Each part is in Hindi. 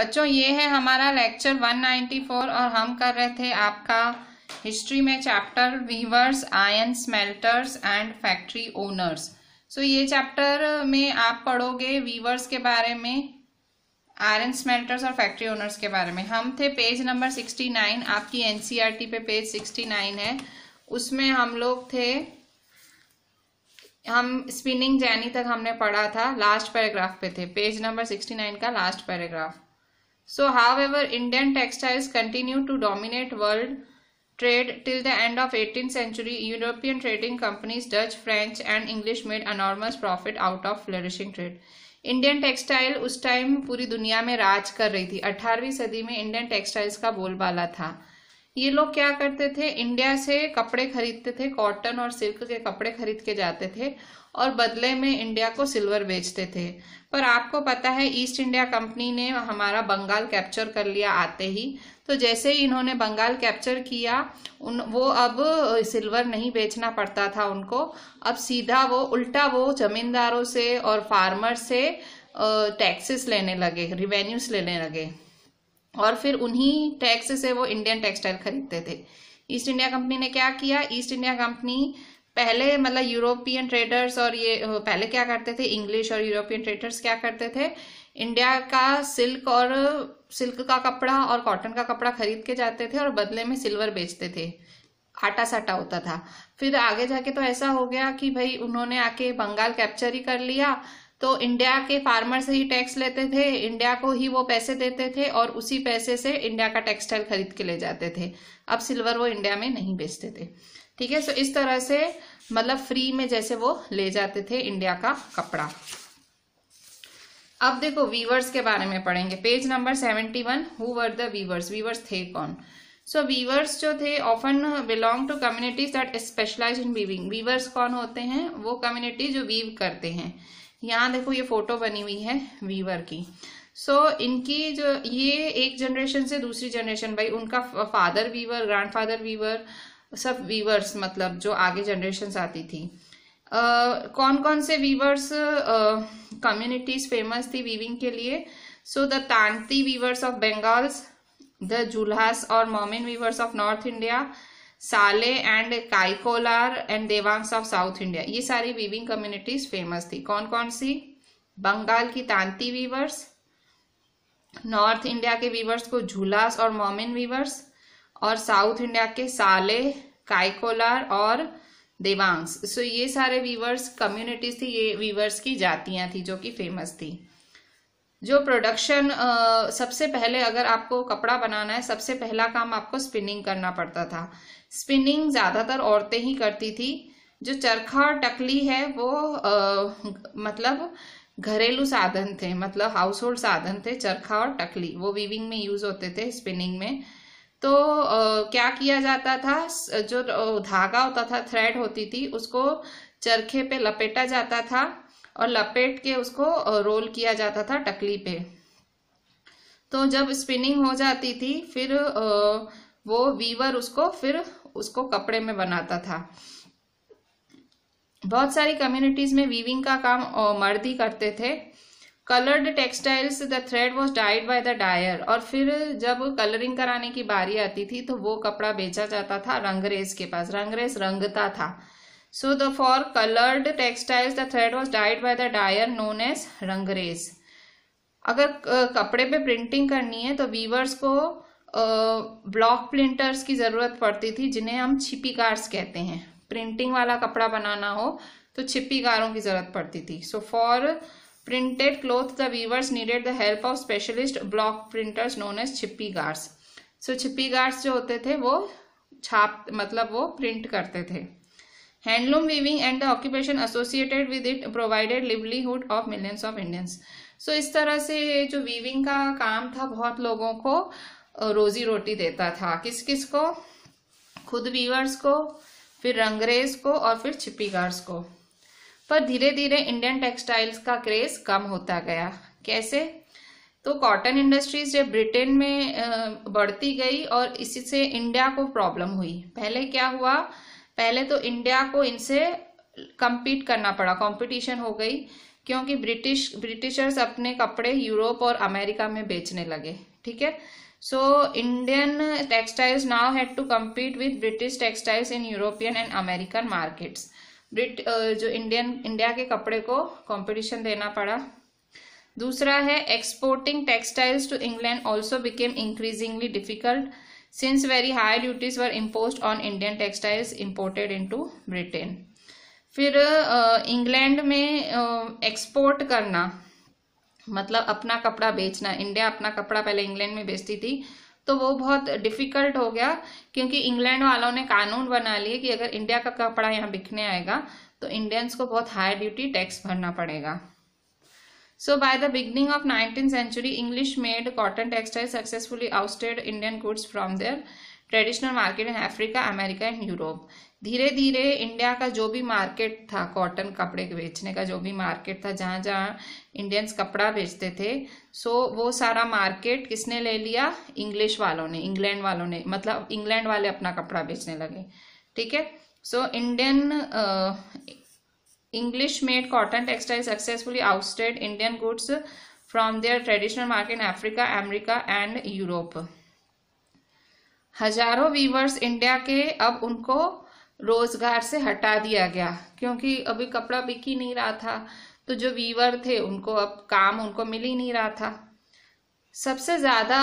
बच्चों ये है हमारा लेक्चर 194 और हम कर रहे थे आपका हिस्ट्री में chapter weavers iron smelters and factory owners so ये चैप्टर में आप पढ़ोगे वीवर्स के बारे में आयरन स्मेल्टर्स और फैक्ट्री ओनर्स के बारे में हम थे पेज नंबर सिक्सटी नाइन आपकी एनसीईआरटी e पे पेज सिक्सटी नाइन है उसमें हम लोग थे हम स्पिनिंग जैनी तक हमने पढ़ा था लास्ट पैराग्राफ पे थे पेज नंबर सिक्सटी नाइन का last paragraph So, however, Indian textiles continued to dominate world trade till the end of 18th century. European trading companies, Dutch, French and English made enormous profit out of flourishing trade. Indian textile उस टाइम पूरी दुनिया में राज कर रही थी 18वीं सदी में इंडियन टेक्सटाइल्स का बोलबाला था ये लोग क्या करते थे इंडिया से कपड़े खरीदते थे कॉटन और सिल्क के कपड़े खरीद के जाते थे और बदले में इंडिया को सिल्वर बेचते थे पर आपको पता है ईस्ट इंडिया कंपनी ने हमारा बंगाल कैप्चर कर लिया आते ही तो जैसे ही इन्होंने बंगाल कैप्चर किया उन वो अब सिल्वर नहीं बेचना पड़ता था उनको अब सीधा वो उल्टा वो जमींदारों से और फार्मर से टैक्सेस लेने लगे रिवेन्यूस लेने लगे और फिर उन्हीं टैक्स से वो इंडियन टेक्सटाइल खरीदते थे ईस्ट इंडिया कंपनी ने क्या किया ईस्ट इंडिया कंपनी पहले मतलब यूरोपियन ट्रेडर्स और ये पहले क्या करते थे इंग्लिश और यूरोपियन ट्रेडर्स क्या करते थे इंडिया का सिल्क और सिल्क का कपड़ा और कॉटन का कपड़ा खरीद के जाते थे और बदले में सिल्वर बेचते थे आटा साटा होता था फिर आगे जाके तो ऐसा हो गया कि भाई उन्होंने आके बंगाल कैप्चर ही कर लिया तो इंडिया के फार्मर से ही टैक्स लेते थे इंडिया को ही वो पैसे देते थे और उसी पैसे से इंडिया का टेक्सटाइल खरीद के ले जाते थे अब सिल्वर वो इंडिया में नहीं बेचते थे ठीक है सो इस तरह से मतलब फ्री में जैसे वो ले जाते थे इंडिया का कपड़ा अब देखो वीवर्स के बारे में पढ़ेंगे page number seventy one who were the weavers weavers थे कौन सो so, वीवर्स जो थे often belong to communities that specialize in weaving weavers कौन होते हैं वो कम्युनिटी जो वीव करते हैं यहाँ देखो ये फोटो बनी हुई है वीवर की सो so, इनकी जो ये एक जनरेशन से दूसरी जनरेशन भाई उनका फादर वीवर ग्रैंडफादर वीवर सब वीवर्स मतलब जो आगे जनरेशन आती थी uh, कौन कौन से वीवर्स कम्युनिटीज फेमस थी वीविंग के लिए so the Tanti weavers of Bengals the Julhas और Momin weavers of north India Sale and Kaikolar and Devangs of south India ये सारी वीविंग कम्युनिटीज फेमस थी कौन कौन सी बंगाल की तांती वीवर्स नॉर्थ इंडिया के वीवर्स को झूलास और मोमिन वीवर्स और साउथ इंडिया के साले कायकोलार और देवांश सो ये सारे वीवर्स कम्युनिटीज थी ये वीवर्स की जातियां थी जो कि फेमस थी जो प्रोडक्शन सबसे पहले अगर आपको कपड़ा बनाना है सबसे पहला काम आपको स्पिनिंग करना पड़ता था स्पिनिंग ज़्यादातर औरतें ही करती थी जो चरखा और टकली है वो आ, मतलब घरेलू साधन थे मतलब हाउस होल्ड साधन थे चरखा और टकली वो वीविंग में यूज होते थे स्पिनिंग में तो क्या किया जाता था जो धागा होता था थ्रेड होती थी उसको चरखे पे लपेटा जाता था और लपेट के उसको रोल किया जाता था टकली पे तो जब स्पिनिंग हो जाती थी फिर वो वीवर उसको फिर उसको कपड़े में बनाता था बहुत सारी कम्युनिटीज में वीविंग का काम मर्द ही करते थे coloured textiles the thread was dyed by the dyer और फिर जब कलरिंग कराने की बारी आती थी तो वो कपड़ा बेचा जाता था रंगरेज के पास रंगरेज रंगता था so the for coloured textiles the thread was dyed by the dyer known as rangrez अगर कपड़े पे प्रिंटिंग करनी है तो वीवर्स को ब्लॉक प्रिंटर्स की ज़रूरत पड़ती थी जिन्हें हम छिपी कार्स कहते हैं प्रिंटिंग वाला कपड़ा बनाना हो तो छिपी कारों की ज़रूरत पड़ती थी so so for printed cloth the weavers needed the help of specialist block printers known as chhipigars so chhipigars जो होते थे वो छाप मतलब वो प्रिंट करते थे handloom weaving and the occupation associated with it provided livelihood of millions of Indians so इस तरह से जो वीविंग का काम था बहुत लोगों को रोजी रोटी देता था किस किस को खुद वीवर्स को फिर रंगरेज को और फिर छिपी गार्ड्स को पर धीरे धीरे इंडियन टेक्सटाइल्स का क्रेज कम होता गया कैसे तो कॉटन इंडस्ट्रीज जब ब्रिटेन में बढ़ती गई और इसी से इंडिया को प्रॉब्लम हुई पहले क्या हुआ पहले तो इंडिया को इनसे कम्पीट करना पड़ा कंपटीशन हो गई क्योंकि ब्रिटिश ब्रिटिशर्स अपने कपड़े यूरोप और अमेरिका में बेचने लगे ठीक है so Indian textiles now had to compete with British textiles in European and American markets Brit uh, जो इंडियन इंडिया के कपड़े को कंपटीशन देना पड़ा दूसरा है exporting textiles to England also became increasingly difficult since very high duties were impose on Indian textiles imported in Britain फिर इंग्लैंड uh, में एक्सपोर्ट uh, करना मतलब अपना कपड़ा बेचना इंडिया अपना कपड़ा पहले इंग्लैंड में बेचती थी तो वो बहुत डिफिकल्ट हो गया क्योंकि इंग्लैंड वालों ने कानून बना लिए कि अगर इंडिया का कपड़ा यहाँ बिकने आएगा तो इंडियंस को बहुत हाई ड्यूटी टैक्स भरना पड़ेगा so by the beginning of nineteen century English made cotton textile successfully ousted Indian goods from their traditional market in Africa America and Europe धीरे धीरे इंडिया का जो भी मार्केट था कॉटन कपड़े के बेचने का जो भी मार्केट था जहाँ जहाँ इंडियंस कपड़ा बेचते थे सो वो सारा मार्केट किसने ले लिया इंग्लिश वालों ने इंग्लैंड वालों ने मतलब इंग्लैंड वाले अपना कपड़ा बेचने लगे ठीक है so Indian English made cotton textile successfully ousted Indian goods from their traditional market in Africa America and Europe हजारों वीवर्स इंडिया के अब उनको रोजगार से हटा दिया गया क्योंकि अभी कपड़ा बिक ही नहीं रहा था तो जो वीवर थे उनको अब काम उनको मिल ही नहीं रहा था सबसे ज़्यादा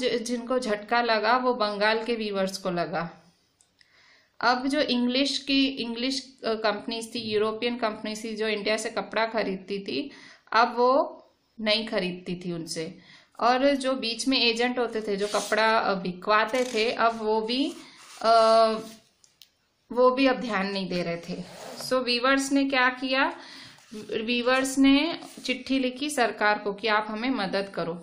जिनको झटका लगा वो बंगाल के वीवर्स को लगा अब जो इंग्लिश की इंग्लिश कंपनीज थी यूरोपियन कंपनीज थी जो इंडिया से कपड़ा खरीदती थी अब वो नहीं खरीदती थी उनसे और जो बीच में एजेंट होते थे जो कपड़ा बिकवाते थे अब वो भी आ, वो भी अब ध्यान नहीं दे रहे थे सो so, वीवर्स ने क्या किया वीवर्स ने चिट्ठी लिखी सरकार को कि आप हमें मदद करो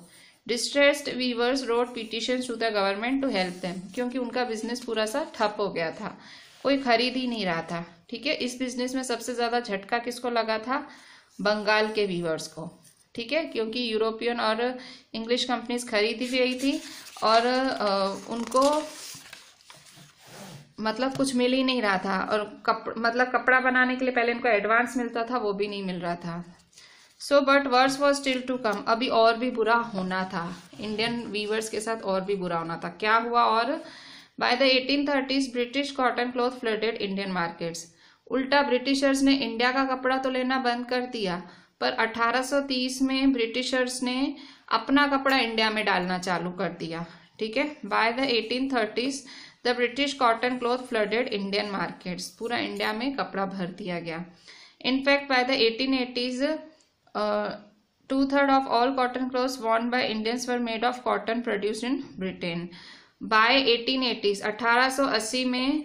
distressed weavers wrote petition to the government to help them क्योंकि उनका बिजनेस पूरा सा ठप हो गया था कोई खरीद ही नहीं रहा था ठीक है इस बिजनेस में सबसे ज़्यादा झटका किसको लगा था बंगाल के वीवर्स को ठीक है क्योंकि यूरोपियन और इंग्लिश कंपनीज खरीदी भी गई थी और उनको मतलब कुछ मिल ही नहीं रहा था और कप मतलब कपड़ा बनाने के लिए पहले इनको एडवांस मिलता था वो भी नहीं मिल रहा था so but worse was still to come अभी और भी बुरा होना था इंडियन वीवर्स के साथ और भी बुरा होना था क्या हुआ और by the eighteen thirties British cotton cloth flooded Indian markets उल्टा ब्रिटिशर्स ने इंडिया का कपड़ा तो लेना बंद कर दिया पर 1830 में ब्रिटिशर्स ने अपना कपड़ा इंडिया में डालना चालू कर दिया ठीक है by the 1830s the British cotton cloth flooded Indian markets पूरा इंडिया में कपड़ा भर दिया गया in fact by the 1880s two third of all cotton cloth worn by Indians were made of cotton produce in Britain by 1880s eighties में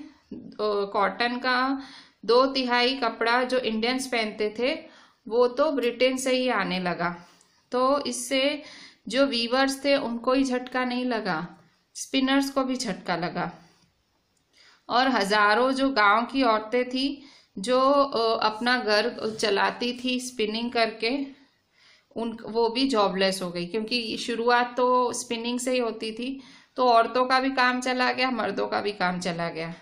कॉटन uh, का दो तिहाई कपड़ा जो इंडियंस पहनते थे वो तो ब्रिटेन से ही आने लगा तो इससे जो वीवर्स थे उनको ही झटका नहीं लगा स्पिनर्स को भी झटका लगा और हजारों जो गांव की औरतें थी जो अपना घर चलाती थी स्पिनिंग करके उन वो भी जॉबलेस हो गई क्योंकि शुरुआत तो स्पिनिंग से ही होती थी तो औरतों का भी काम चला गया मर्दों का भी काम चला गया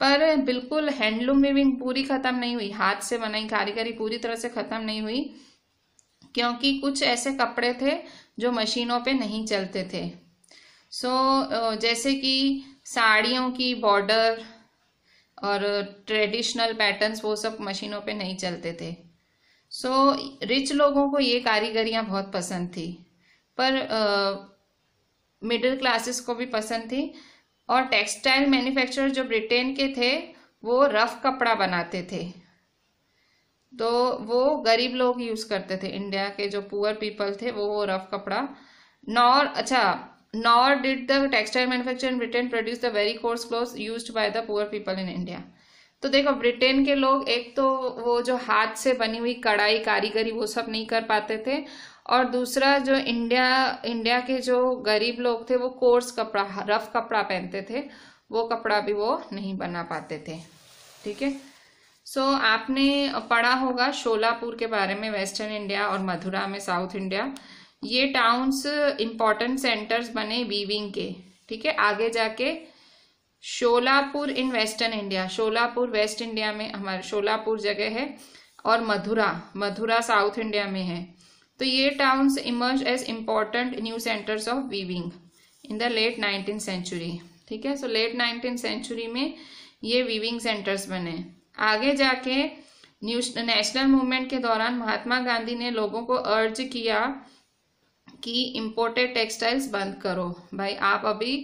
पर बिल्कुल हैंडलूम में भी पूरी ख़त्म नहीं हुई हाथ से बनाई कारीगरी पूरी तरह से ख़त्म नहीं हुई क्योंकि कुछ ऐसे कपड़े थे जो मशीनों पे नहीं चलते थे सो so, जैसे कि साड़ियों की बॉर्डर और ट्रेडिशनल पैटर्न्स वो सब मशीनों पे नहीं चलते थे सो so, रिच लोगों को ये कारीगरियाँ बहुत पसंद थी पर मिडिल uh, क्लासेस को भी पसंद थी और टेक्सटाइल मैन्युफैक्चरर जो ब्रिटेन के थे वो रफ कपड़ा बनाते थे तो वो गरीब लोग यूज करते थे इंडिया के जो पुअर पीपल थे वो वो रफ कपड़ा नॉर अच्छा nor did the textile manufacture in Britain produce the very coarse cloth use by the poor people in India तो देखो ब्रिटेन के लोग एक तो वो जो हाथ से बनी हुई कढ़ाई कारीगरी वो सब नहीं कर पाते थे और दूसरा जो इंडिया इंडिया के जो गरीब लोग थे वो कोर्स कपड़ा रफ कपड़ा पहनते थे वो कपड़ा भी वो नहीं बना पाते थे ठीक है सो आपने पढ़ा होगा शोलापुर के बारे में वेस्टर्न इंडिया और मथुरा में साउथ इंडिया ये टाउन्स इम्पॉर्टेंट सेंटर्स बने वीविंग के ठीक है आगे जाके Sholapur in western India Sholapur west India में हमारे शोलापुर जगह है और मथुरा मथुरा साउथ इंडिया में है तो ये town emerge as important new centres of weaving in the late nineteen century ठीक है सो लेट नाइनटीन सेंचुरी में ये वीविंग सेंटर्स बने आगे जाके न्यू नेशनल मूवमेंट के दौरान महात्मा गांधी ने लोगों को अर्ज किया कि इम्पोर्टेड टेक्सटाइल्स बंद करो भाई आप अभी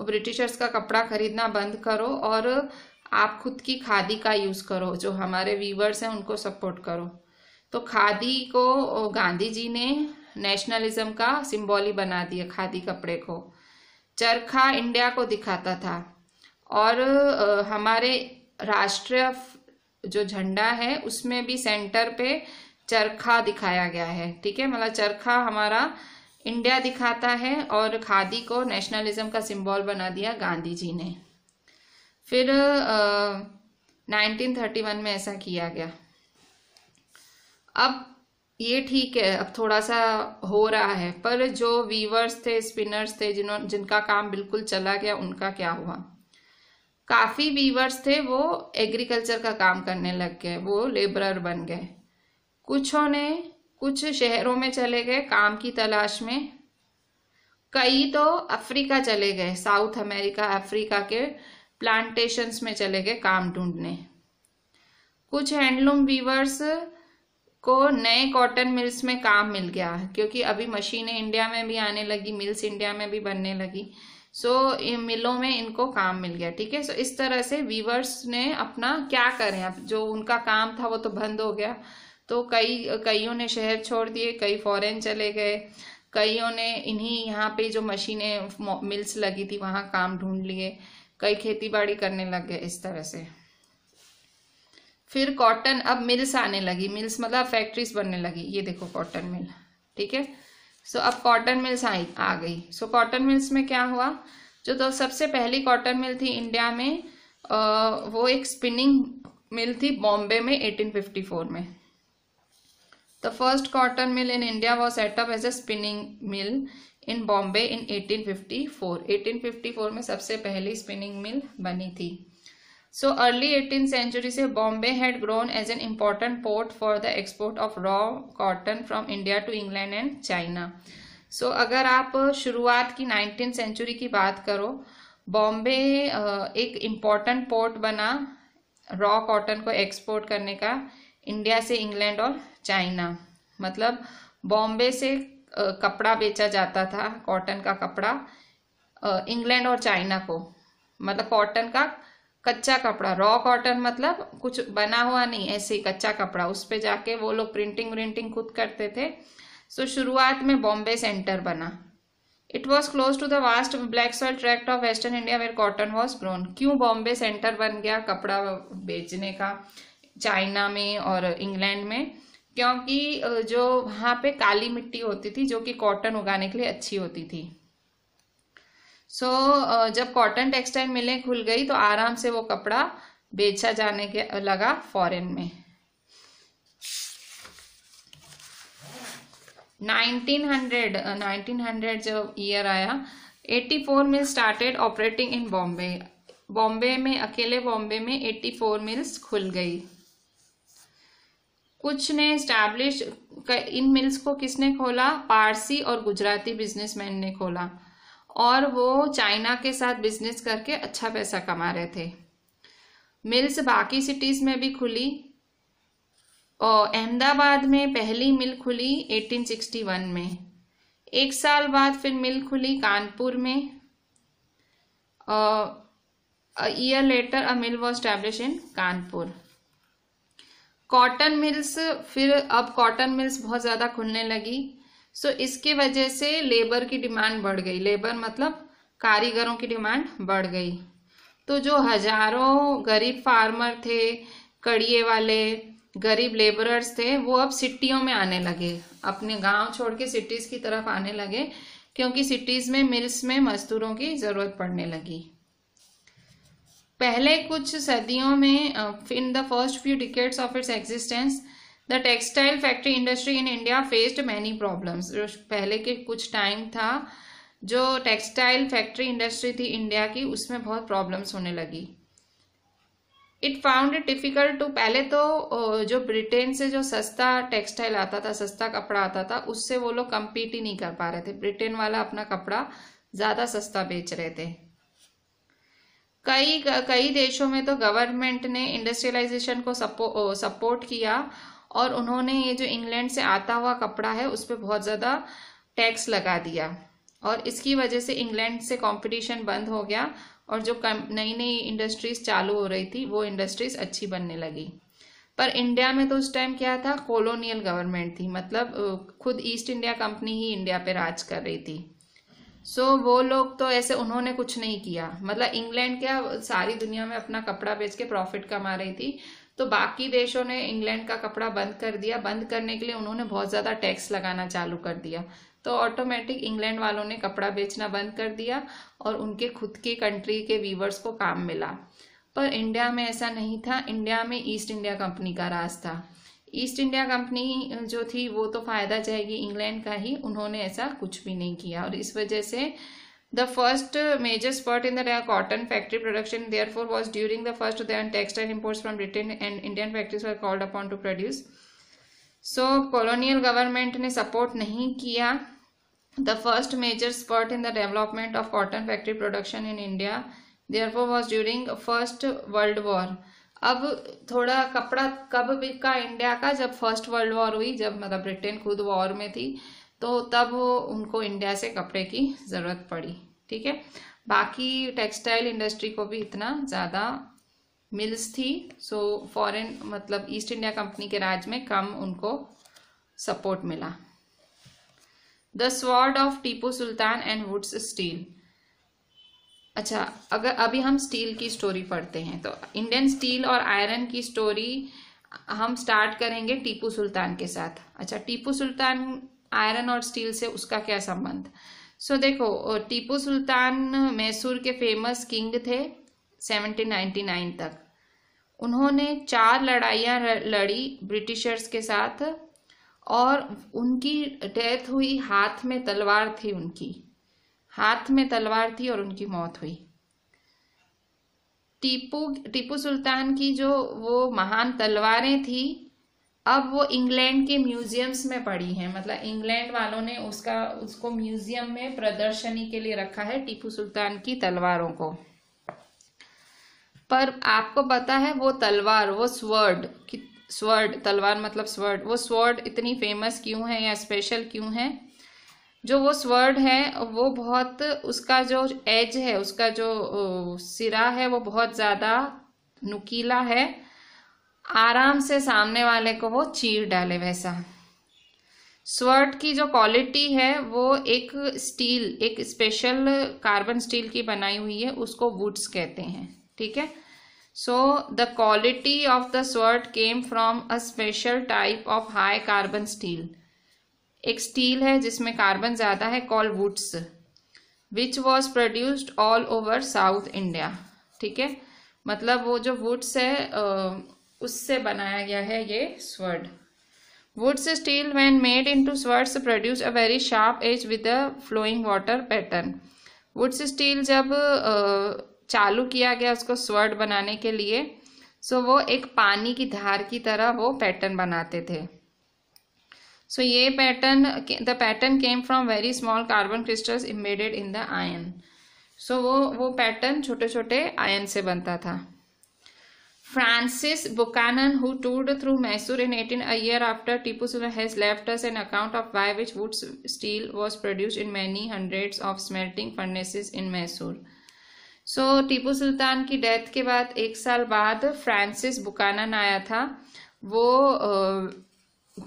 ब्रिटिशर्स का कपड़ा खरीदना बंद करो और आप खुद की खादी का यूज़ करो जो हमारे वीवर्स हैं उनको सपोर्ट करो तो खादी को गांधी जी ने नेशनलिज्म का सिंबॉल ही बना दिया खादी कपड़े को चरखा इंडिया को दिखाता था और हमारे राष्ट्रीय जो झंडा है उसमें भी सेंटर पे चरखा दिखाया गया है ठीक है मतलब चरखा हमारा इंडिया दिखाता है और खादी को नेशनलिज्म का सिंबल बना दिया गांधी जी ने फिर आ, 1931 में ऐसा किया गया अब ये ठीक है अब थोड़ा सा हो रहा है पर जो वीवर्स थे स्पिनर्स थे जिन्हों जिनका काम बिल्कुल चला गया उनका क्या हुआ काफ़ी वीवर्स थे वो एग्रीकल्चर का काम करने लग गए वो लेबरर बन गए कुछों ने कुछ शहरों में चले गए काम की तलाश में कई तो अफ्रीका चले गए साउथ अमेरिका अफ्रीका के प्लांटेशंस में चले गए काम ढूंढने कुछ हैंडलूम वीवर्स को नए कॉटन मिल्स में काम मिल गया क्योंकि अभी मशीनें इंडिया में भी आने लगी मिल्स इंडिया में भी बनने लगी सो so, इन मिलों में इनको काम मिल गया ठीक है सो इस तरह से वीवर्स ने अपना क्या करें अब जो उनका काम था वो तो बंद हो गया तो कई कईयों ने शहर छोड़ दिए कई फॉरेन चले गए कईयों ने इन्हीं यहाँ पे जो मशीनें मिल्स लगी थी वहाँ काम ढूंढ लिए कई खेती बाड़ी करने लग गए इस तरह से फिर कॉटन अब मिल्स आने लगी मिल्स मतलब फैक्ट्रीज बनने लगी ये देखो कॉटन मिल ठीक है सो अब कॉटन मिल्स आई आ गई सो कॉटन मिल्स में क्या हुआ जो तो सबसे पहली कॉटन मिल थी इंडिया में आ, वो एक स्पिनिंग मिल थी बॉम्बे में 1854 में the first cotton mill in India was set up as a spinning mill in Bombay in 1854. 1854 में सबसे पहली स्पिनिंग मिल बनी थी सो अर्ली एटीन सेंचुरी से Bombay had grown as an important port for the export of raw cotton from India to England and China so अगर आप शुरुआत की नाइनटीन सेंचुरी की बात करो बॉम्बे एक इम्पॉर्टेंट पोर्ट बना रॉ कॉटन को एक्सपोर्ट करने का इंडिया से इंग्लैंड और चाइना मतलब बॉम्बे से कपड़ा बेचा जाता था कॉटन का कपड़ा इंग्लैंड और चाइना को मतलब कॉटन का कच्चा कपड़ा रॉ कॉटन मतलब कुछ बना हुआ नहीं ऐसे ही कच्चा कपड़ा उस पर जाके वो लोग प्रिंटिंग व्रिंटिंग खुद करते थे सो so, शुरुआत में बॉम्बे सेंटर बना it was close to the vast black soil tract of western India where cotton was grown क्यों बॉम्बे सेंटर बन गया कपड़ा बेचने का चाइना में और इंग्लैंड में क्योंकि जो वहाँ पे काली मिट्टी होती थी जो कि कॉटन उगाने के लिए अच्छी होती थी सो so, जब कॉटन टेक्सटाइल मिलें खुल गई तो आराम से वो कपड़ा बेचा जाने के लगा फॉरेन में 1900 1900 जब ईयर आया 84 mill started operating in Bombay Bombay में अकेले बॉम्बे में 84 मिल्स खुल गई कुछ ने स्टैब्लिश इन मिल्स को किसने खोला पारसी और गुजराती बिजनेसमैन ने खोला और वो चाइना के साथ बिजनेस करके अच्छा पैसा कमा रहे थे मिल्स बाकी सिटीज़ में भी खुली और अहमदाबाद में पहली मिल खुली 1861 में एक साल बाद फिर मिल खुली कानपुर में year later a mill was established in Kanpur cotton mills फिर अब कॉटन मिल्स बहुत ज़्यादा खुलने लगी सो so, इसके वजह से लेबर की डिमांड बढ़ गई लेबर मतलब कारीगरों की डिमांड बढ़ गई तो जो हजारों गरीब फार्मर थे कड़िए वाले गरीब लेबरर्स थे वो अब सिटियों में आने लगे अपने गांव छोड़ के सिटीज़ की तरफ आने लगे क्योंकि सिटीज़ में मिल्स में मजदूरों की ज़रूरत पड़ने लगी पहले कुछ सदियों में in the first few decades of its existence the textile factory industry in India faced many problems पहले के कुछ टाइम था जो टेक्सटाइल फैक्ट्री इंडस्ट्री थी इंडिया की उसमें बहुत प्रॉब्लम्स होने लगी it found it difficult to पहले तो जो ब्रिटेन से जो सस्ता टेक्सटाइल आता था सस्ता कपड़ा आता था उससे वो लोग कम्पीट ही नहीं कर पा रहे थे ब्रिटेन वाला अपना कपड़ा ज़्यादा सस्ता बेच रहे थे कई कई देशों में तो गवर्नमेंट ने इंडस्ट्रियलाइजेशन को सपो, सपोर्ट किया और उन्होंने ये जो इंग्लैंड से आता हुआ कपड़ा है उस पर बहुत ज़्यादा टैक्स लगा दिया और इसकी वजह से इंग्लैंड से कंपटीशन बंद हो गया और जो नई नई इंडस्ट्रीज चालू हो रही थी वो इंडस्ट्रीज अच्छी बनने लगी पर इंडिया में तो उस टाइम क्या था कॉलोनियल गवर्नमेंट थी मतलब खुद ईस्ट इंडिया कंपनी ही इंडिया पे राज कर रही थी सो so, वो लोग तो ऐसे उन्होंने कुछ नहीं किया मतलब इंग्लैंड क्या सारी दुनिया में अपना कपड़ा बेच के प्रॉफिट कमा रही थी तो बाकी देशों ने इंग्लैंड का कपड़ा बंद कर दिया बंद करने के लिए उन्होंने बहुत ज़्यादा टैक्स लगाना चालू कर दिया तो ऑटोमेटिक इंग्लैंड वालों ने कपड़ा बेचना बंद कर दिया और उनके खुद के कंट्री के वीवर्स को काम मिला पर इंडिया में ऐसा नहीं था इंडिया में ईस्ट इंडिया कंपनी का राज था ईस्ट इंडिया कंपनी जो थी वो तो फ़ायदा जाएगी इंग्लैंड का ही उन्होंने ऐसा कुछ भी नहीं किया और इस वजह से The first uh, major spurt in the cotton factory production therefore was during the first then textile imports from Britain and Indian factories were called upon to produce. So colonial government ne support नहीं किया The first major spurt in the development of cotton factory production in India therefore was during First World War. अब थोड़ा कपड़ा कब बिका इंडिया का जब फर्स्ट वर्ल्ड वॉर हुई जब मतलब ब्रिटेन खुद वॉर में थी तो तब उनको इंडिया से कपड़े की ज़रूरत पड़ी ठीक है बाकी टेक्सटाइल इंडस्ट्री को भी इतना ज़्यादा मिल्स थी सो फॉरेन मतलब ईस्ट इंडिया कंपनी के राज में कम उनको सपोर्ट मिला the sword of Tipu Sultan and wootz steel अच्छा अगर अभी हम स्टील की स्टोरी पढ़ते हैं तो इंडियन स्टील और आयरन की स्टोरी हम स्टार्ट करेंगे टीपू सुल्तान के साथ अच्छा टीपू सुल्तान आयरन और स्टील से उसका क्या संबंध सो so, देखो टीपू सुल्तान मैसूर के फेमस किंग थे 1799 तक उन्होंने चार लड़ाइयाँ लड़ी ब्रिटिशर्स के साथ और उनकी डेथ हुई हाथ में तलवार थी उनकी हाथ में तलवार थी और उनकी मौत हुई टीपू टीपू सुल्तान की जो वो महान तलवारें थी अब वो इंग्लैंड के म्यूजियम्स में पड़ी है मतलब इंग्लैंड वालों ने उसका उसको म्यूजियम में प्रदर्शनी के लिए रखा है टीपू सुल्तान की तलवारों को पर आपको पता है वो तलवार वो स्वर्ड कि स्वर्ड तलवार मतलब स्वर्ड वो स्वर्ड इतनी फेमस क्यों है या स्पेशल क्यों है जो वो स्वर्ड है वो बहुत उसका जो एज है उसका जो सिरा है वो बहुत ज़्यादा नुकीला है आराम से सामने वाले को वो चीर डाले वैसा स्वर्ट की जो क्वालिटी है वो एक स्टील एक स्पेशल कार्बन स्टील की बनाई हुई है उसको वुड्स कहते हैं ठीक है so the quality of the sword came from a special type of high carbon steel एक स्टील है जिसमें कार्बन ज़्यादा है called wootz which was produced all over south India ठीक है मतलब वो जो वुड्स है उससे बनाया गया है ये sword wootz steel when made into swords produce a very sharp edge with a flowing water pattern wootz steel जब चालू किया गया उसको स्वर्ड बनाने के लिए सो वो एक पानी की धार की तरह वो पैटर्न बनाते थे सो ये pattern the pattern came from very small carbon crystals embedded in the iron so वो वो पैटर्न छोटे छोटे आयन से बनता था Francis Buchanan, who toured through Mysore in 18, a year after Tipu Sultan has left us an account of by which wood steel was produced in many hundreds of smelting furnaces in Mysore. so, Tipu Sultan की death के बाद एक साल बाद Francis Buchanan आया था वो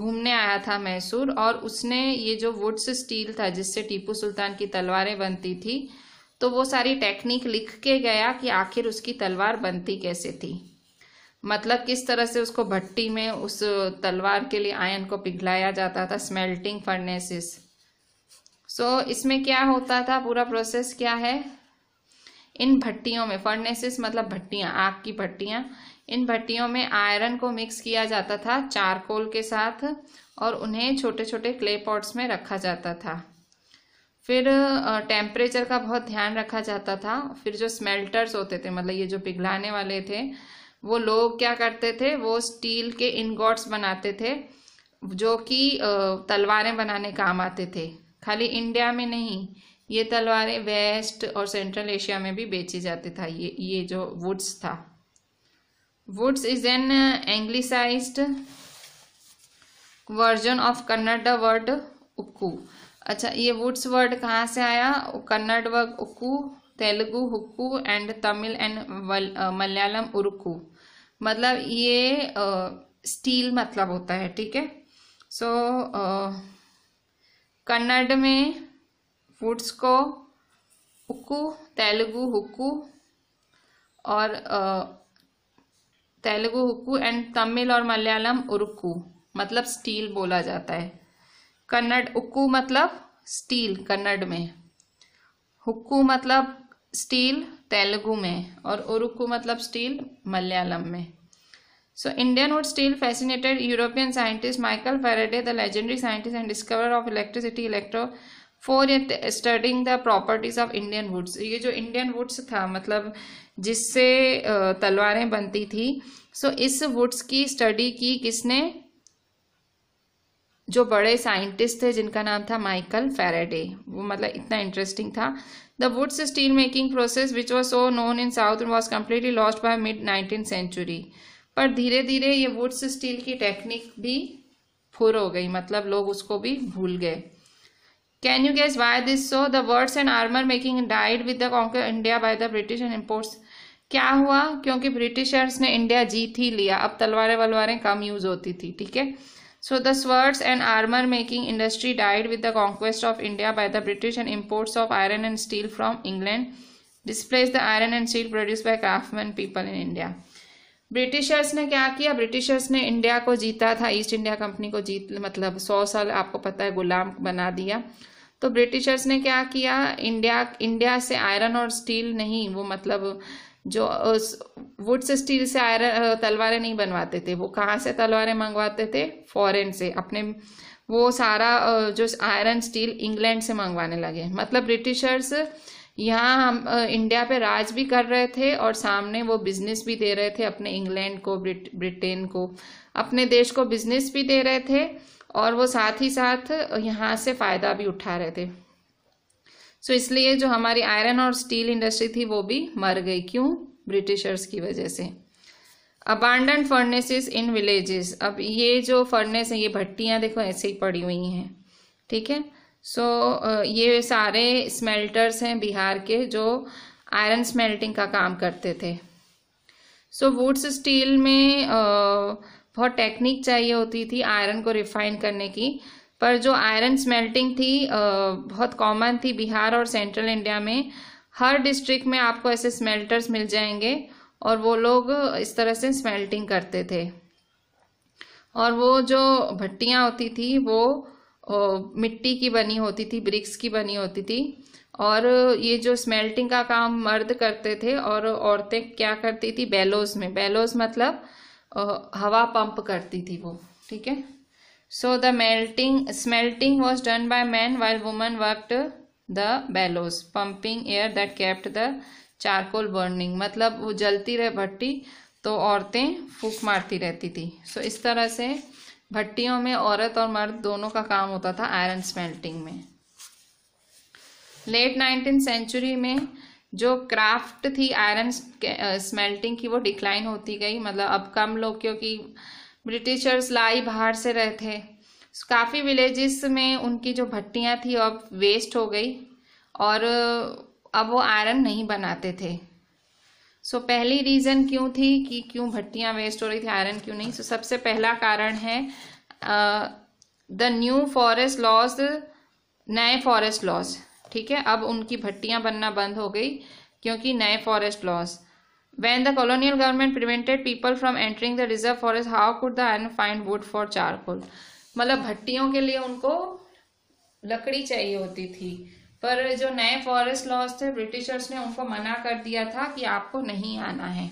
घूमने आया था मैसूर और उसने ये जो वुड्स स्टील था जिससे टीपू सुल्तान की तलवारें बनती थी तो वो सारी टेक्निक लिख के गया कि आखिर उसकी तलवार बनती कैसे थी मतलब किस तरह से उसको भट्टी में उस तलवार के लिए आयन को पिघलाया जाता था स्मेल्टिंग फर्नेसिस सो so, इसमें क्या होता था पूरा प्रोसेस क्या है इन भट्टियों में फर्नेसिस मतलब भट्टियाँ आग की भट्टियाँ इन भट्टियों में आयरन को मिक्स किया जाता था चारकोल के साथ और उन्हें छोटे छोटे क्ले पॉट्स में रखा जाता था फिर टेम्परेचर का बहुत ध्यान रखा जाता था फिर जो स्मेल्टर्स होते थे मतलब ये जो पिघलाने वाले थे वो लोग क्या करते थे वो स्टील के इनगॉट्स बनाते थे जो कि तलवारें बनाने काम आते थे खाली इंडिया में नहीं ये तलवारें वेस्ट और सेंट्रल एशिया में भी बेची जाती था ये ये जो वुड्स था wootz is an anglicised version of Kannada word ukku अच्छा ये वुड्स वर्ड कहाँ से आया Kannada word ukku Telugu hukku and Tamil and Malayalam urukku मतलब ये स्टील मतलब होता है ठीक है सो कन्नड़ में फूड्स को उक्कू तेलुगु हुक्कू और तेलुगु हुक्कू एंड तमिल और मलयालम उर्कू मतलब स्टील बोला जाता है कन्नड़ उक्कू मतलब स्टील कन्नड़ में हुक्कू मतलब स्टील तेलुगु में और उरुकु मतलब स्टील मलयालम में so Indian wootz steel fascinated European scientist Michael Faraday the legendary scientist and discover of electricity electro for studying the properties of Indian wootz ये जो इंडियन वुड्स था मतलब जिससे तलवारें बनती थी सो so इस वुड्स की स्टडी की किसने जो बड़े साइंटिस्ट थे जिनका नाम था माइकल फेरेडे वो मतलब इतना इंटरेस्टिंग था the wootz steel making process which was so known in south was completely lost by mid nineteen century पर धीरे धीरे ये वुड्स स्टील की टेक्निक भी फुर हो गई मतलब लोग उसको भी भूल गए can you guess why this so the swords and armour making died with the conquer India by the British and imports क्या हुआ क्योंकि ब्रिटिशर्स ने इंडिया जीत ही लिया अब तलवारें वलवारें कम यूज होती थी ठीक है So the swords and armor making industry died with the conquest of India by the British and imports of iron and steel from England displaced the iron and steel produced by craftsmen people in India. Britishers ने क्या किया ब्रिटिशर्स ने इंडिया को जीता था ईस्ट इंडिया कंपनी को जीत मतलब सौ साल आपको पता है गुलाम बना दिया तो ब्रिटिशर्स ने क्या किया इंडिया इंडिया से आयरन और स्टील नहीं वो मतलब जो वुड से स्टील से आयरन तलवारें नहीं बनवाते थे वो कहाँ से तलवारें मंगवाते थे फॉरेन से अपने वो सारा जो आयरन स्टील इंग्लैंड से मंगवाने लगे मतलब ब्रिटिशर्स यहाँ हम इंडिया पे राज भी कर रहे थे और सामने वो बिजनेस भी दे रहे थे अपने इंग्लैंड को ब्रिट, ब्रिटेन को अपने देश को बिजनेस भी दे रहे थे और वो साथ ही साथ यहाँ से फ़ायदा भी उठा रहे थे सो इसलिए जो हमारी आयरन और स्टील इंडस्ट्री थी वो भी मर गई क्यों ब्रिटिशर्स की वजह से अबांडन फर्नेसेस इन विलेजेस अब ये जो फर्नेस है ये भट्टियाँ देखो ऐसे ही पड़ी हुई हैं ठीक है सो so, ये सारे स्मेल्टर्स हैं बिहार के जो आयरन स्मेल्टिंग का काम करते थे सो वुड्स स्टील में बहुत टेक्निक चाहिए होती थी आयरन को रिफाइन करने की पर जो आयरन स्मेल्टिंग थी बहुत कॉमन थी बिहार और सेंट्रल इंडिया में हर डिस्ट्रिक्ट में आपको ऐसे स्मेल्टर्स मिल जाएंगे और वो लोग इस तरह से स्मेल्टिंग करते थे और वो जो भट्टियाँ होती थी वो मिट्टी की बनी होती थी ब्रिक्स की बनी होती थी और ये जो स्मेल्टिंग का काम मर्द करते थे और औरतें क्या करती थी बैलोज में बैलोज मतलब हवा पंप करती थी वो ठीक है So the melting smelting was done by men while women worked the bellows, pumping air that kept the charcoal burning. मतलब वो जलती रहे भट्टी तो औरतें फूक मारती रहती थी सो so, इस तरह से भट्टियों में औरत और मर्द दोनों का काम होता था आयरन स्मेल्टिंग में लेट नाइनटीन सेंचुरी में जो क्राफ्ट थी आयरन स्मेल्टिंग uh, की वो डिक्लाइन होती गई मतलब अब कम लोग क्योंकि ब्रिटिशर्स लाई बाहर से रहे थे काफ़ी विलेजेस में उनकी जो भट्टियाँ थी अब वेस्ट हो गई और अब वो आयरन नहीं बनाते थे सो so, पहली रीज़न क्यों थी कि क्यों भट्टियाँ वेस्ट हो रही थी आयरन क्यों नहीं सो so, सबसे पहला कारण है द न्यू फॉरेस्ट लॉज नए फॉरेस्ट लॉज ठीक है अब उनकी भट्टियाँ बनना बंद हो गई क्योंकि नए forest laws When the colonial government prevented people from entering the reserve forest, how could the iron find wood for charcoal? मतलब भट्टियों के लिए उनको लकड़ी चाहिए होती थी पर जो नए फॉरेस्ट लॉज थे ब्रिटिशर्स ने उनको मना कर दिया था कि आपको नहीं आना है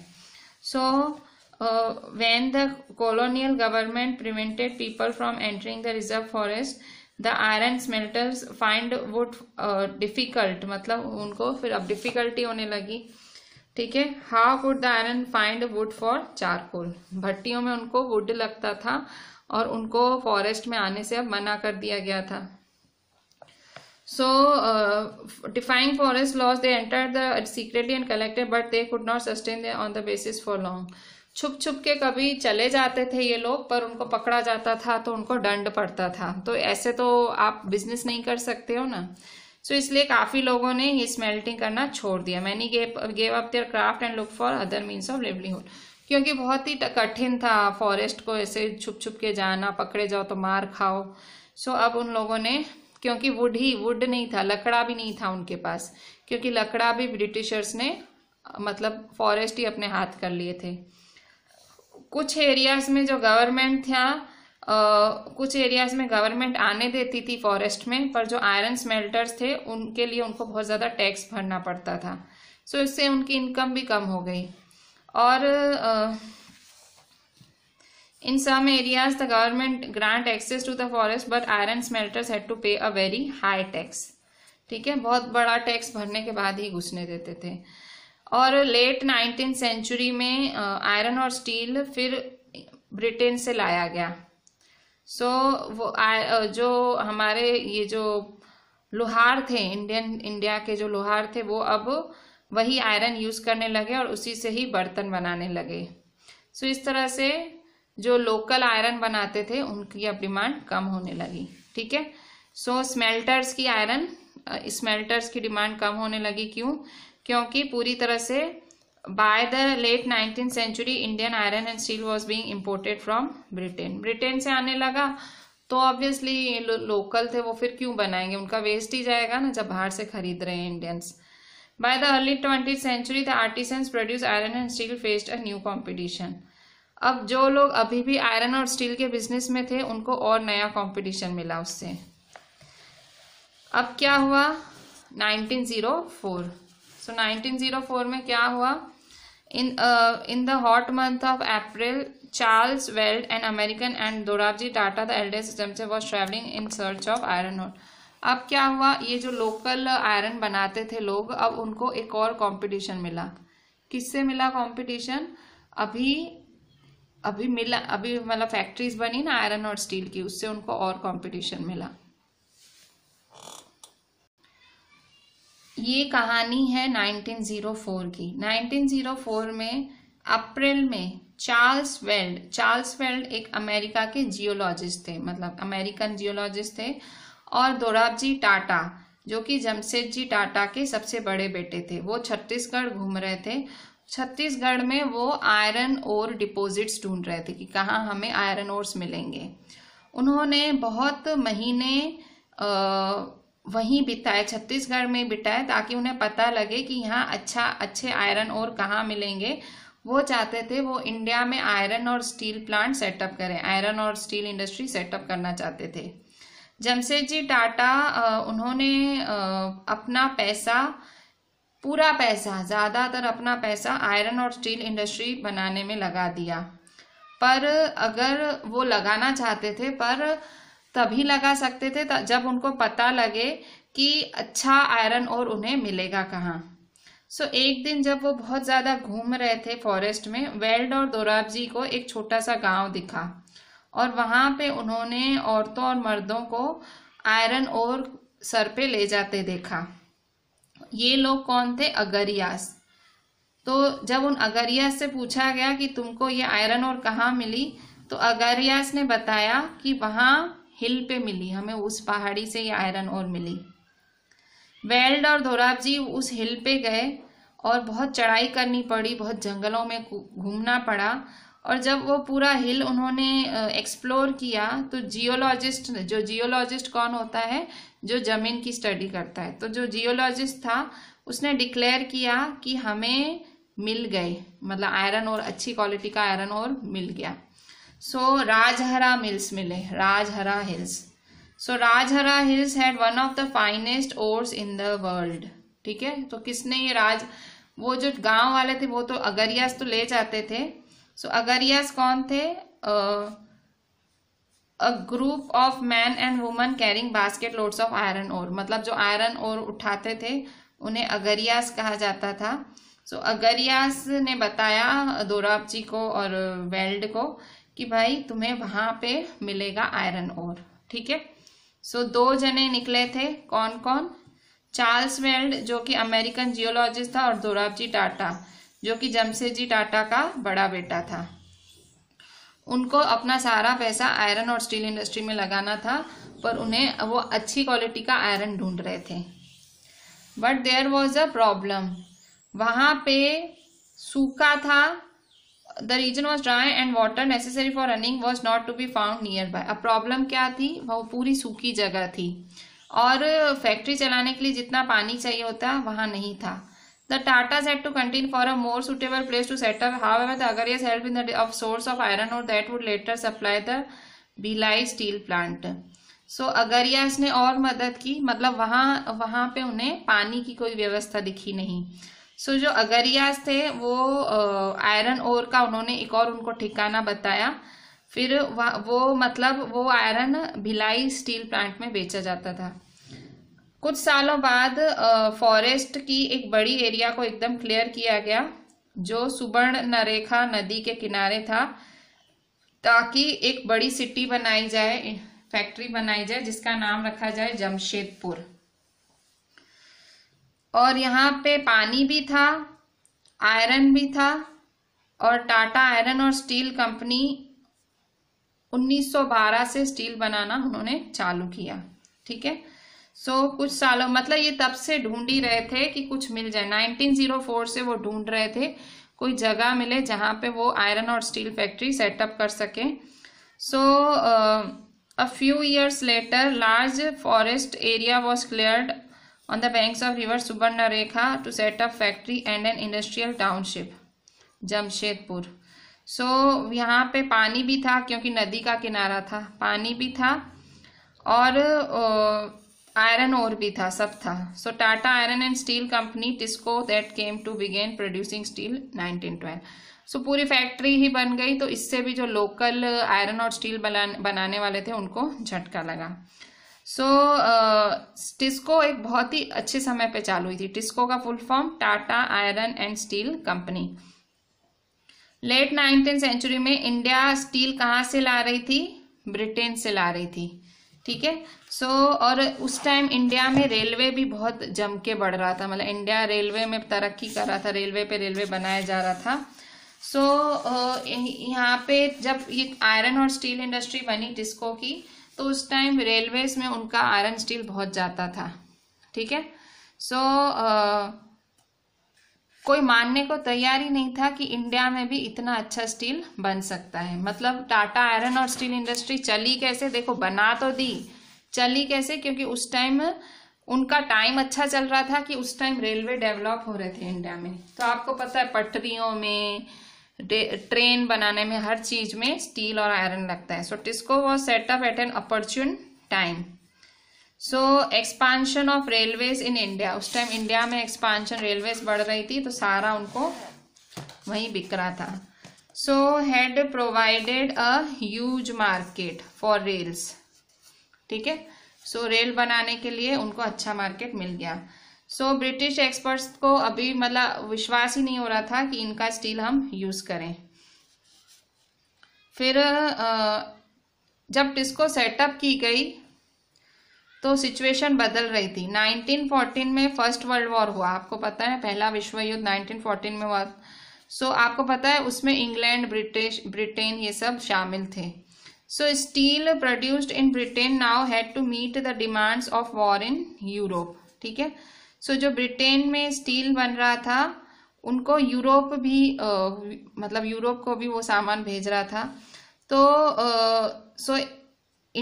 so when the colonial government prevented people from entering the reserve forest the iron smelters find wood uh, difficult मतलब उनको फिर अब difficulty होने लगी ठीक है how would the iron find wood for charcoal भट्टियों में उनको वुड लगता था और उनको फॉरेस्ट में आने से अब मना कर दिया गया था so defying forest laws they enter the secretly and collected but they could not sustain they on the basis for long छुप छुप के कभी चले जाते थे ये लोग पर उनको पकड़ा जाता था तो उनको दंड पड़ता था तो ऐसे तो आप बिजनेस नहीं कर सकते हो ना सो so, इसलिए काफ़ी लोगों ने ये स्मेल्टिंग करना छोड़ दिया many gave gave up their craft and look for other means of livelihood क्योंकि बहुत ही कठिन था फॉरेस्ट को ऐसे छुप छुप के जाना पकड़े जाओ तो मार खाओ सो so, अब उन लोगों ने क्योंकि वुड ही वुड नहीं था लकड़ा भी नहीं था उनके पास क्योंकि लकड़ा भी ब्रिटिशर्स ने मतलब फॉरेस्ट ही अपने हाथ कर लिए थे कुछ एरियाज में जो गवर्नमेंट था कुछ एरियाज में गवर्नमेंट आने देती थी फॉरेस्ट में पर जो आयरन स्मेल्टर्स थे उनके लिए उनको बहुत ज़्यादा टैक्स भरना पड़ता था सो इससे उनकी इनकम भी कम हो गई और in some areas the government grant access to the forest but iron smelters had to pay a very high tax ठीक है बहुत बड़ा टैक्स भरने के बाद ही घुसने देते थे और लेट नाइनटीन सेंचुरी में आयरन और स्टील फिर ब्रिटेन से लाया गया सो so, वो आ, जो हमारे ये जो लोहार थे इंडियन इंडिया के जो लोहार थे वो अब वही आयरन यूज करने लगे और उसी से ही बर्तन बनाने लगे सो so, इस तरह से जो लोकल आयरन बनाते थे उनकी अब डिमांड कम होने लगी ठीक है सो स्मेल्टर्स की आयरन स्मेल्टर्स की डिमांड कम होने लगी क्यों क्योंकि पूरी तरह से by the late nineteen century Indian iron and steel was being imported from Britain Britain से आने लगा तो ऑब्वियसली लोकल थे वो फिर क्यों बनाएंगे उनका वेस्ट ही जाएगा ना जब बाहर से खरीद रहे हैं Indians by the early twenty century the artisans produce iron and steel faced a new competition अब जो लोग अभी भी आयरन और स्टील के बिजनेस में थे उनको और नया कॉम्पिटिशन मिला उससे अब क्या हुआ nineteen zero four so nineteen zero four में क्या हुआ In, uh, in the hot month of April, Charles Weld, an American, and Dorabji Tata, the eldest Jemse, was traveling in search of iron ore. अब क्या हुआ ये जो लोकल आयरन बनाते थे लोग अब उनको एक और कंपटीशन मिला किससे मिला कंपटीशन अभी अभी मिला अभी मतलब फैक्ट्रीज बनी ना आयरन और स्टील की उससे उनको और कंपटीशन मिला ये कहानी है 1904 की 1904 में अप्रैल में चार्ल्स वेल्ड चार्ल्स वेल्ड एक अमेरिका के जियोलॉजिस्ट थे मतलब अमेरिकन जियोलॉजिस्ट थे और दोराबजी टाटा जो कि जमशेद जी टाटा के सबसे बड़े बेटे थे वो छत्तीसगढ़ घूम रहे थे छत्तीसगढ़ में वो आयरन और डिपॉजिट्स ढूंढ रहे थे कि कहाँ हमें आयरन ओर्स मिलेंगे उन्होंने बहुत महीने आ, वहीं बिताए छत्तीसगढ़ में बिताए ताकि उन्हें पता लगे कि यहाँ अच्छा अच्छे आयरन और कहाँ मिलेंगे वो चाहते थे वो इंडिया में आयरन और स्टील प्लांट सेटअप करें आयरन और स्टील इंडस्ट्री सेटअप करना चाहते थे जमशेद जी टाटा उन्होंने अपना पैसा पूरा पैसा ज़्यादातर अपना पैसा आयरन और स्टील इंडस्ट्री बनाने में लगा दिया पर अगर वो लगाना चाहते थे पर तभी लगा सकते थे जब उनको पता लगे कि अच्छा आयरन और उन्हें मिलेगा कहाँ सो so, एक दिन जब वो बहुत ज़्यादा घूम रहे थे फॉरेस्ट में वेल्ड और दोराब जी को एक छोटा सा गांव दिखा और वहाँ पे उन्होंने औरतों और मर्दों को आयरन और सर पे ले जाते देखा ये लोग कौन थे अगरियास तो जब उन अगरियास से पूछा गया कि तुमको ये आयरन और कहाँ मिली तो अगरियास ने बताया कि वहाँ हिल पे मिली हमें उस पहाड़ी से ये आयरन और मिली वेल्ड और धोराब जी उस हिल पे गए और बहुत चढ़ाई करनी पड़ी बहुत जंगलों में घूमना पड़ा और जब वो पूरा हिल उन्होंने एक्सप्लोर किया तो जियोलॉजिस्ट जो जियोलॉजिस्ट कौन होता है जो ज़मीन की स्टडी करता है तो जो जियोलॉजिस्ट था उसने डिक्लेयर किया कि हमें मिल गए मतलब आयरन और अच्छी क्वालिटी का आयरन और मिल गया सो राजहरा मिल्स मिले Rajhara hills so Rajhara hills had one of the finest ores in the world ठीक है तो किसने ये राज वो जो गांव वाले थे वो तो अगरियास तो ले जाते थे सो so, अगरियास कौन थे a group of men and women carrying basket loads of iron ore मतलब जो आयरन ओर उठाते थे उन्हें अगरियास कहा जाता था सो so, अगरियास ने बताया दोराबजी को और वेल्ड को कि भाई तुम्हें वहां पे मिलेगा आयरन ओर ठीक है सो दो जने निकले थे कौन कौन चार्ल्स वेल्ड जो कि अमेरिकन जियोलॉजिस्ट था और दोराबजी टाटा जो कि जमशेद जी टाटा का बड़ा बेटा था उनको अपना सारा पैसा आयरन और स्टील इंडस्ट्री में लगाना था पर उन्हें वो अच्छी क्वालिटी का आयरन ढूंढ रहे थे but there was a problem वहाँ पे सूखा था the region was dry and water necessary for running was not to be found nearby अब प्रॉब्लम क्या थी वो पूरी सूखी जगह थी और फैक्ट्री चलाने के लिए जितना पानी चाहिए होता वहाँ नहीं था the Tata set to continue for a more suitable place to setup however the Agarias help in the source of iron और that would later supply the Bhilai steel plant so Agaria ने और मदद की मतलब वहाँ वहाँ पे उन्हें पानी की कोई व्यवस्था दिखी नहीं सो so, जो अगरियाज थे वो आयरन ओर का उन्होंने एक और उनको ठिकाना बताया फिर वो मतलब वो आयरन भिलाई स्टील प्लांट में बेचा जाता था कुछ सालों बाद फॉरेस्ट की एक बड़ी एरिया को एकदम क्लियर किया गया जो सुबर्ण नरेखा नदी के किनारे था ताकि एक बड़ी सिटी बनाई जाए फैक्ट्री बनाई जाए जिसका नाम रखा जाए जमशेदपुर और यहाँ पे पानी भी था आयरन भी था और टाटा आयरन और स्टील कंपनी 1912 से स्टील बनाना उन्होंने चालू किया ठीक है सो so, कुछ सालों मतलब ये तब से ढूंढ ही रहे थे कि कुछ मिल जाए 1904 से वो ढूंढ रहे थे कोई जगह मिले जहाँ पे वो आयरन और स्टील फैक्ट्री सेटअप कर सके so a few years later large forest area was cleared on the banks of river Subarnarekha to set up factory and an industrial township Jamshedpur so यहाँ पे पानी भी था क्योंकि नदी का किनारा था पानी भी था और आयरन और भी था सब था so Tata iron and steel company TISCO that came to begin producing steel nineteen twelve so पूरी फैक्ट्री ही बन गई तो इससे भी जो लोकल आयरन और स्टील बनाने वाले थे उनको झटका लगा सो so, टिस्को uh, एक बहुत ही अच्छे समय पे चालू हुई थी टिस्को का full form Tata iron and steel company late nineteen century में इंडिया स्टील कहाँ से ला रही थी ब्रिटेन से ला रही थी ठीक है सो और उस टाइम इंडिया में रेलवे भी बहुत जम के बढ़ रहा था मतलब इंडिया रेलवे में तरक्की कर रहा था रेलवे पे रेलवे बनाया जा रहा था सो so, uh, यहाँ पे जब ये आयरन और स्टील इंडस्ट्री बनी टिस्को की तो उस टाइम रेलवेज में उनका आयरन स्टील बहुत जाता था ठीक है सो कोई मानने को तैयार ही नहीं था कि इंडिया में भी इतना अच्छा स्टील बन सकता है मतलब टाटा आयरन और स्टील इंडस्ट्री चली कैसे देखो बना तो दी चली कैसे क्योंकि उस टाइम उनका टाइम अच्छा चल रहा था कि उस टाइम रेलवे डेवलप हो रहे थे इंडिया में तो आपको पता है पटरियों में ट्रेन बनाने में हर चीज में स्टील और आयरन लगता है so TISCO was setup at an opportune time so expansion of railways in India उस टाइम इंडिया में एक्सपांशन रेलवेज बढ़ रही थी तो सारा उनको वहीं बिक रहा था so had provided a huge market for rails ठीक है सो रेल बनाने के लिए उनको अच्छा मार्केट मिल गया सो ब्रिटिश एक्सपर्ट्स को अभी मतलब विश्वास ही नहीं हो रहा था कि इनका स्टील हम यूज़ करें फिर जब टिस्को सेटअप की गई तो सिचुएशन बदल रही थी 1914 में फर्स्ट वर्ल्ड वॉर हुआ आपको पता है पहला विश्व युद्ध 1914 में हुआ सो so, आपको पता है उसमें इंग्लैंड ब्रिटिश ब्रिटेन ये सब शामिल थे so steel produced in Britain now had to meet the demands of war in Europe ठीक है सो so, जो ब्रिटेन में स्टील बन रहा था उनको यूरोप भी आ, मतलब यूरोप को भी वो सामान भेज रहा था तो सो so,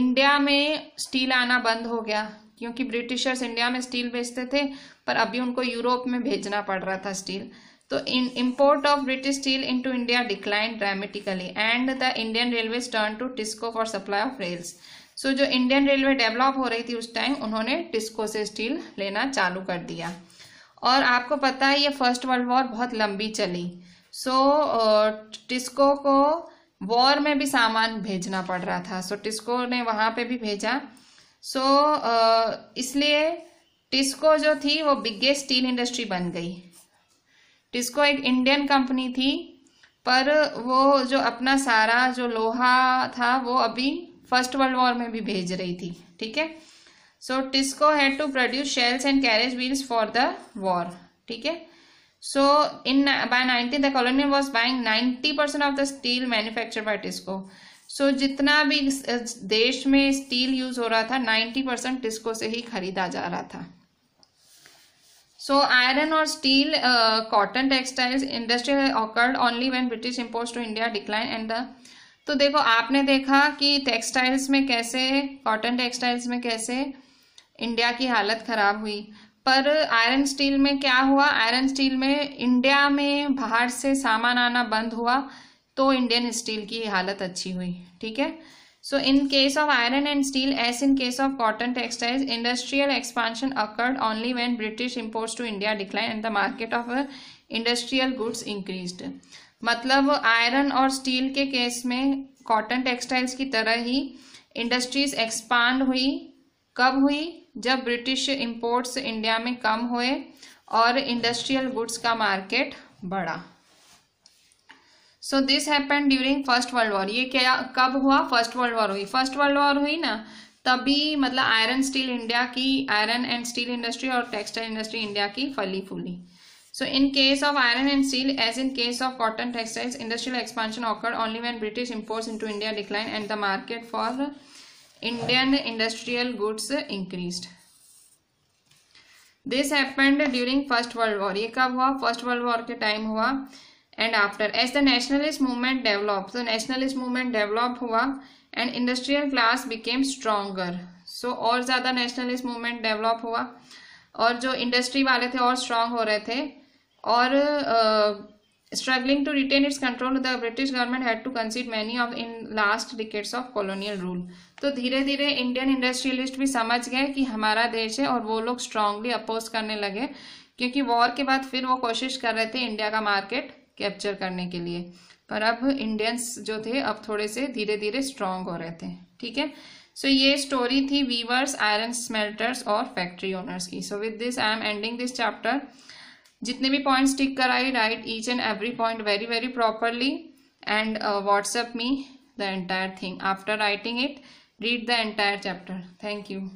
इंडिया में स्टील आना बंद हो गया क्योंकि ब्रिटिशर्स इंडिया में स्टील बेचते थे पर अभी उनको यूरोप में भेजना पड़ रहा था स्टील तो in import of British steel into India decline dramatically and the Indian railway turn to TISCO for supply of rails so जो इंडियन रेलवे डेवलप हो रही थी उस टाइम उन्होंने टिस्को से स्टील लेना चालू कर दिया और आपको पता है ये फर्स्ट वर्ल्ड वॉर बहुत लंबी चली सो so, टिस्को को वॉर में भी सामान भेजना पड़ रहा था सो so, टिस्को ने वहाँ पे भी भेजा सो so, इसलिए टिस्को जो थी वो बिगेस्ट स्टील इंडस्ट्री बन गई टिस्को एक इंडियन कंपनी थी पर वो जो अपना सारा जो लोहा था वो अभी फर्स्ट वर्ल्ड वॉर में भी भेज रही थी ठीक है so TISCO had to produce shells and carriage wheels for the war ठीक है so in by nineteen the colony was buying ninety percent of the steel manufacture by TISCO so जितना भी देश में स्टील यूज हो रहा था नाइन्टी परसेंट टिस्को से ही खरीदा जा रहा था सो आयरन और steel cotton textiles industry occurred only when British import to India decline and the तो देखो आपने देखा कि टेक्सटाइल्स में कैसे कॉटन टेक्सटाइल्स में कैसे इंडिया की हालत खराब हुई पर आयरन स्टील में क्या हुआ आयरन स्टील में इंडिया में बाहर से सामान आना बंद हुआ तो इंडियन स्टील की हालत अच्छी हुई ठीक है so in case of iron and steel as in case of cotton textile industrial expansion occurred only when British imports to India decline and the market of industrial goods increase मतलब आयरन और स्टील के केस में कॉटन टेक्सटाइल्स की तरह ही इंडस्ट्रीज एक्सपांड हुई कब हुई जब ब्रिटिश इंपोर्ट्स इंडिया में कम हुए और इंडस्ट्रियल गुड्स का मार्केट बढ़ा so this happen during first world war ये क्या कब हुआ फर्स्ट वर्ल्ड वॉर हुई फर्स्ट वर्ल्ड वॉर हुई ना तभी मतलब आयरन स्टील इंडिया की आयरन एंड स्टील इंडस्ट्री और टेक्सटाइल इंडस्ट्री इंडिया की फली फूली So in case of iron and steel, as in case of cotton textiles, industrial expansion occurred only when British imports into India declined and the market for Indian industrial goods increased. this happened during first world war ye kab hua first world war ke time hua and after as the nationalist movement developed so nationalist movement developed hua and industrial class became stronger so aur zyada nationalist movement develop hua और जो इंडस्ट्री वाले थे और स्ट्रांग हो रहे थे और struggling to retain its control the British government had to concede many of in last decades of colonial rule तो धीरे धीरे इंडियन इंडस्ट्रियलिस्ट भी समझ गए कि हमारा देश है और वो लोग स्ट्रांगली अपोज करने लगे क्योंकि वॉर के बाद फिर वो कोशिश कर रहे थे इंडिया का मार्केट कैप्चर करने के लिए पर अब इंडियंस जो थे अब थोड़े से धीरे धीरे स्ट्रांग हो रहे थे ठीक है सो ये स्टोरी थी वीवर्स आयरन स्मेल्टर्स और फैक्ट्री ओनर्स की so with this I am ending this chapter जितने भी पॉइंट टिक कराए write each and every point very very properly and WhatsApp me the entire thing after writing it read the entire chapter thank you